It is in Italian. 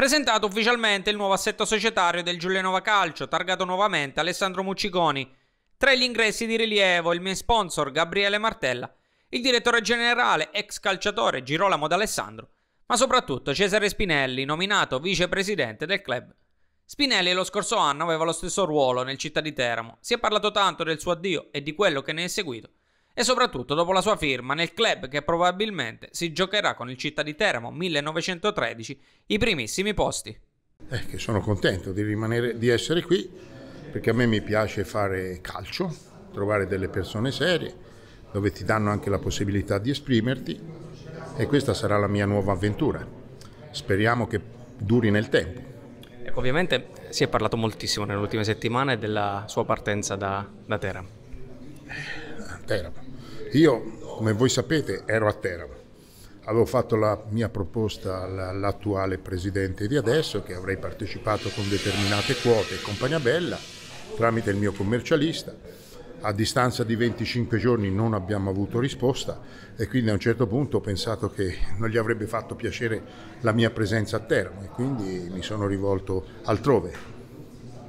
Presentato ufficialmente il nuovo assetto societario del Giulianova Calcio, targato nuovamente Alessandro Mucciconi. Tra gli ingressi di rilievo il mio sponsor Gabriele Martella, il direttore generale ex calciatore Girolamo D'Alessandro, ma soprattutto Cesare Spinelli, nominato vicepresidente del club. Spinelli lo scorso anno aveva lo stesso ruolo nel città di Teramo. Si è parlato tanto del suo addio e di quello che ne è seguito, e soprattutto dopo la sua firma nel club che probabilmente si giocherà con il Città di Teramo 1913 i primissimi posti. Eh, che sono contento di, rimanere, di essere qui perché a me mi piace fare calcio, trovare delle persone serie dove ti danno anche la possibilità di esprimerti e questa sarà la mia nuova avventura. Speriamo che duri nel tempo. Ecco, ovviamente si è parlato moltissimo nelle ultime settimane della sua partenza da, da Teramo. Eh, Teramo. Io, come voi sapete, ero a Teramo. Avevo fatto la mia proposta all'attuale presidente di adesso che avrei partecipato con determinate quote e compagnia bella tramite il mio commercialista. A distanza di 25 giorni non abbiamo avuto risposta e quindi a un certo punto ho pensato che non gli avrebbe fatto piacere la mia presenza a Teramo e quindi mi sono rivolto altrove.